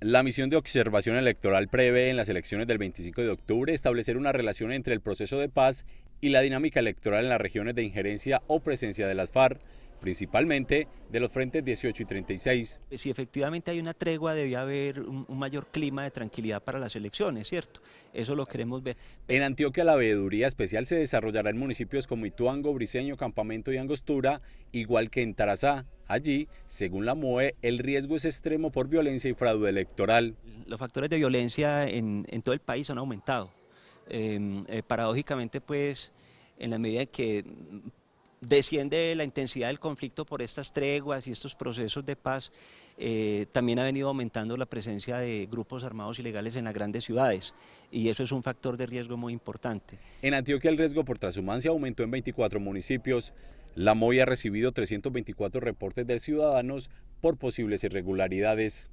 La misión de observación electoral prevé en las elecciones del 25 de octubre establecer una relación entre el proceso de paz y la dinámica electoral en las regiones de injerencia o presencia de las FARC, principalmente de los frentes 18 y 36. Si pues efectivamente hay una tregua, debía haber un, mayor clima de tranquilidad para las elecciones, ¿cierto? Eso lo queremos ver. En Antioquia la veeduría especial se desarrollará en municipios como Ituango, Briceño, Campamento y Angostura, igual que en Tarazá, Allí, según la MOE, el riesgo es extremo por violencia y fraude electoral. Los factores de violencia en, todo el país han aumentado. Em, eh, paradójicamente, pues, en la medida que desciende la intensidad del conflicto por estas treguas y estos procesos de paz, eh, también ha venido aumentando la presencia de grupos armados ilegales en las grandes ciudades y eso es un factor de riesgo muy importante. En Antioquia el riesgo por transhumancia aumentó en 24 municipios. La MOI ha recibido 324 reportes de ciudadanos por posibles irregularidades.